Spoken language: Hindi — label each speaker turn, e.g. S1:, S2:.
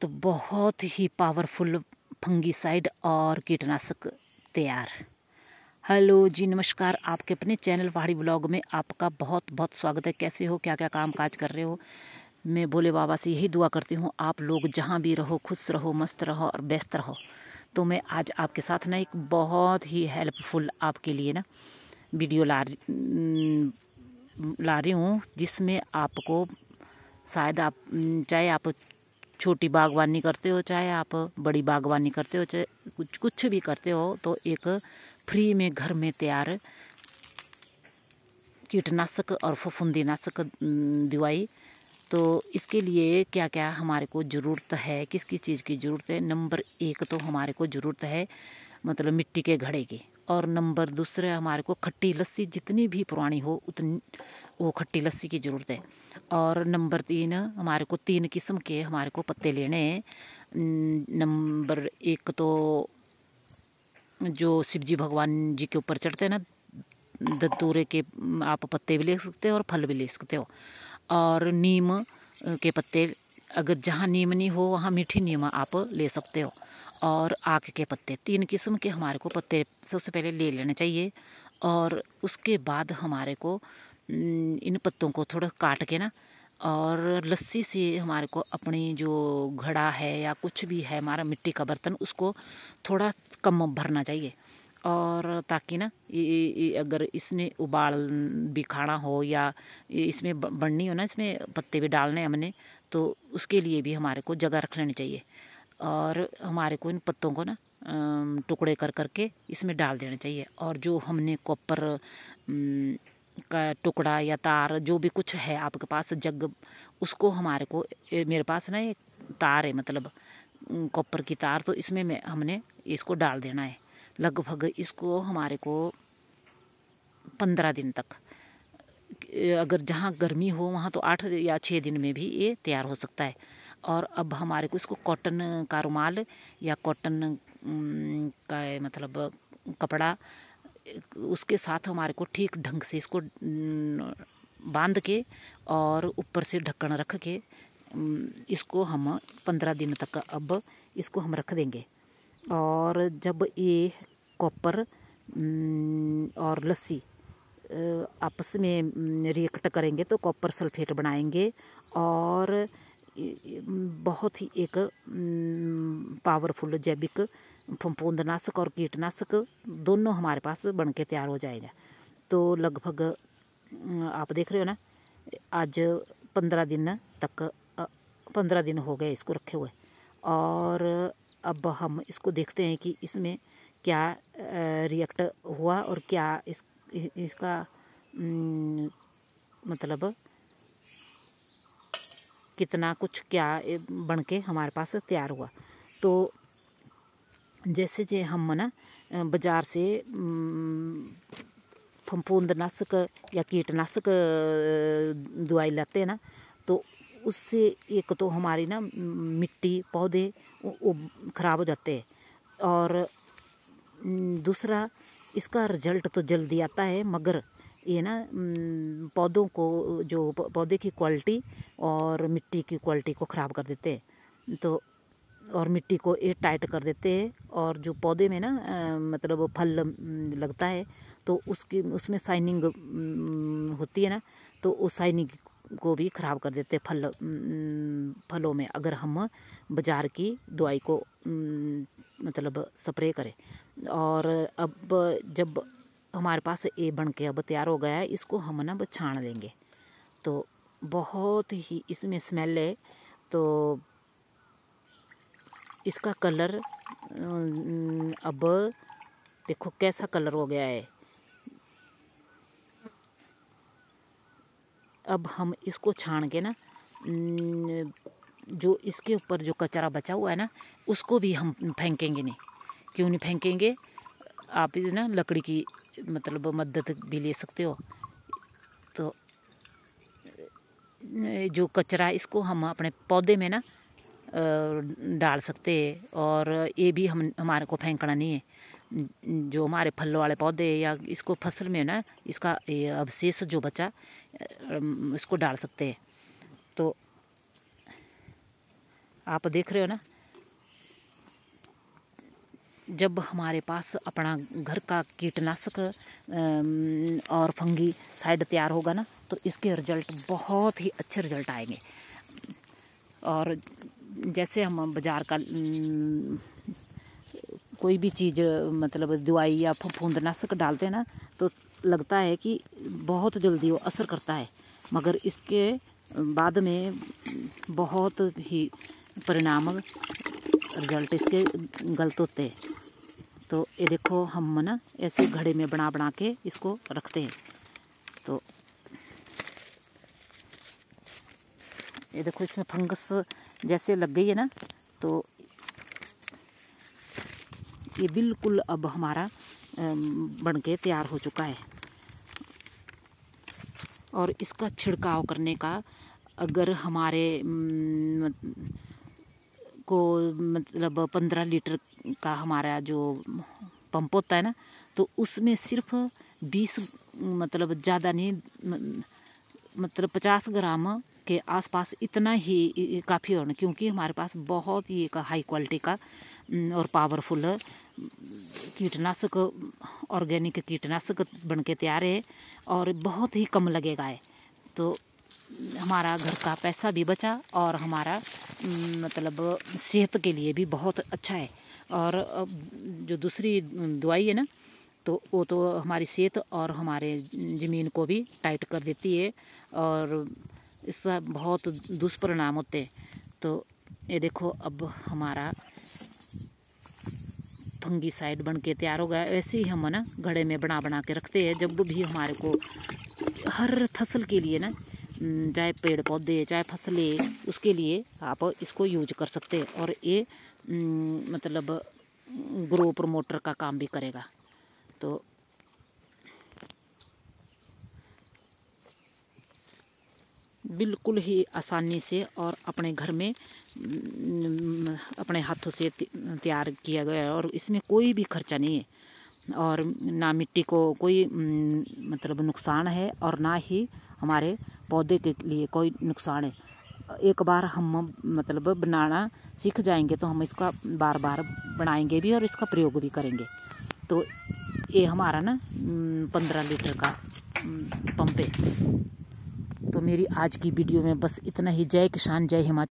S1: तो बहुत ही पावरफुल फंगीसाइड और कीटनाशक तैयार हेलो जी नमस्कार आपके अपने चैनल पहाड़ी ब्लॉग में आपका बहुत बहुत स्वागत है कैसे हो क्या क्या काम काज कर रहे हो मैं भोले बाबा से यही दुआ करती हूँ आप लोग जहाँ भी रहो खुश रहो मस्त रहो और व्यस्त रहो तो मैं आज आपके साथ ना एक बहुत ही हेल्पफुल आपके लिए ना वीडियो ला ला रही हूँ जिसमें आपको शायद आप चाहे आप छोटी बागवानी करते हो चाहे आप बड़ी बागवानी करते हो चाहे कुछ कुछ भी करते हो तो एक फ्री में घर में तैयार कीटनाशक और फफूंदीनाशक दवाई तो इसके लिए क्या क्या हमारे को ज़रूरत है किस किस चीज़ की ज़रूरत है नंबर एक तो हमारे को ज़रूरत है मतलब मिट्टी के घड़े की और नंबर दूसरा हमारे को खट्टी लस्सी जितनी भी पुरानी हो उतनी वो खट्टी लस्सी की ज़रूरत है और नंबर तीन हमारे को तीन किस्म के हमारे को पत्ते लेने हैं नंबर एक तो जो शिव जी भगवान जी के ऊपर चढ़ते हैं ना दतूरे के आप पत्ते भी ले सकते हो और फल भी ले सकते हो और नीम के पत्ते अगर जहाँ नीम नहीं हो वहाँ मीठी नीम आप ले सकते हो और आक के पत्ते तीन किस्म के हमारे को पत्ते सबसे पहले ले लेने चाहिए और उसके बाद हमारे को इन पत्तों को थोड़ा काट के ना और लस्सी से हमारे को अपनी जो घड़ा है या कुछ भी है हमारा मिट्टी का बर्तन उसको थोड़ा कम भरना चाहिए और ताकि ना ये अगर इसने उबाल भी खाना हो या इसमें बढ़नी हो ना इसमें पत्ते भी डालने हमने तो उसके लिए भी हमारे को जगह रख लेनी चाहिए और हमारे को इन पत्तों को ना टुकड़े कर करके इसमें डाल देना चाहिए और जो हमने कॉपर का टुकड़ा या तार जो भी कुछ है आपके पास जग उसको हमारे को मेरे पास ना एक तार है मतलब कॉपर की तार तो इसमें मैं हमने इसको डाल देना है लगभग इसको हमारे को पंद्रह दिन तक अगर जहाँ गर्मी हो वहाँ तो आठ या छः दिन में भी ये तैयार हो सकता है और अब हमारे को इसको कॉटन का रुमाल या कॉटन का मतलब कपड़ा उसके साथ हमारे को ठीक ढंग से इसको बांध के और ऊपर से ढक्कन रख के इसको हम पंद्रह दिन तक अब इसको हम रख देंगे और जब ये कॉपर और लस्सी आपस में रिएक्ट करेंगे तो कॉपर सल्फेट बनाएंगे और बहुत ही एक पावरफुल जैविक फफूंदनाशक और कीटनाशक दोनों हमारे पास बन के तैयार हो जाएगा तो लगभग आप देख रहे हो ना आज पंद्रह दिन तक पंद्रह दिन हो गए इसको रखे हुए और अब हम इसको देखते हैं कि इसमें क्या रिएक्ट हुआ और क्या इस इसका मतलब कितना कुछ क्या बन के हमारे पास तैयार हुआ तो जैसे जे हम ना बाजार से फंफूंदनाशक या कीटनाशक दवाई लाते हैं ना तो उससे एक तो हमारी ना मिट्टी पौधे वो ख़राब हो जाते हैं और दूसरा इसका रिजल्ट तो जल्दी आता है मगर ये ना पौधों को जो पौधे की क्वालिटी और मिट्टी की क्वालिटी को ख़राब कर देते हैं तो और मिट्टी को ये टाइट कर देते हैं और जो पौधे में ना मतलब फल लगता है तो उसकी उसमें साइनिंग होती है ना तो उस साइनिंग को भी ख़राब कर देते हैं फल फलों में अगर हम बाज़ार की दवाई को मतलब स्प्रे करें और अब जब हमारे पास ए बन के अब तैयार हो गया है इसको हम ना छान लेंगे तो बहुत ही इसमें स्मेल है तो इसका कलर अब देखो कैसा कलर हो गया है अब हम इसको छान के ना जो इसके ऊपर जो कचरा बचा हुआ है ना उसको भी हम फेंकेंगे नहीं क्यों नहीं फेंकेंगे आप ना लकड़ी की मतलब मदद भी ले सकते हो तो जो कचरा इसको हम अपने पौधे में ना डाल सकते हैं और ये भी हम हमारे को फेंकना नहीं है जो हमारे फल वाले पौधे या इसको फसल में ना इसका अवशेष जो बचा इसको डाल सकते हैं तो आप देख रहे हो ना जब हमारे पास अपना घर का कीटनाशक और फंगी साइड तैयार होगा ना तो इसके रिजल्ट बहुत ही अच्छे रिजल्ट आएंगे और जैसे हम बाज़ार का कोई भी चीज़ मतलब दवाई या फूंदनाशक डालते हैं ना तो लगता है कि बहुत जल्दी वो असर करता है मगर इसके बाद में बहुत ही परिणाम रिजल्ट इसके गलत होते हैं तो ये देखो हम ना ऐसे घड़े में बना बना के इसको रखते हैं तो ये देखो इसमें फंगस जैसे लग गई है ना तो ये बिल्कुल अब हमारा बन के तैयार हो चुका है और इसका छिड़काव करने का अगर हमारे को मतलब पंद्रह लीटर का हमारा जो पंप होता है ना तो उसमें सिर्फ बीस मतलब ज़्यादा नहीं मतलब पचास ग्राम के आसपास इतना ही काफ़ी होना क्योंकि हमारे पास बहुत ही एक हाई क्वालिटी का और पावरफुल कीटनाशक ऑर्गेनिक कीटनाशक बन के तैयार है और बहुत ही कम लगेगा है तो हमारा घर का पैसा भी बचा और हमारा मतलब सेहत के लिए भी बहुत अच्छा है और जो दूसरी दवाई है ना तो वो तो हमारी सेहत और हमारे ज़मीन को भी टाइट कर देती है और इसका बहुत दुष्परिणाम होते हैं तो ये देखो अब हमारा फंगी साइड बन के तैयार हो गया ऐसे ही हम ना घड़े में बना बना के रखते हैं जब भी हमारे को हर फसल के लिए ना हम्म, चाहे पेड़ पौधे चाहे फसलें उसके लिए आप इसको यूज कर सकते हैं और ये हम्म, मतलब ग्रो प्रमोटर का काम भी करेगा तो बिल्कुल ही आसानी से और अपने घर में हम्म, अपने हाथों से तैयार किया गया है और इसमें कोई भी खर्चा नहीं है और ना मिट्टी को कोई मतलब नुकसान है और ना ही हमारे पौधे के लिए कोई नुकसान है एक बार हम मतलब बनाना सीख जाएंगे तो हम इसका बार बार बनाएंगे भी और इसका प्रयोग भी करेंगे तो ये हमारा ना पंद्रह लीटर का पंप है तो मेरी आज की वीडियो में बस इतना ही जय किसान जय हिमाचल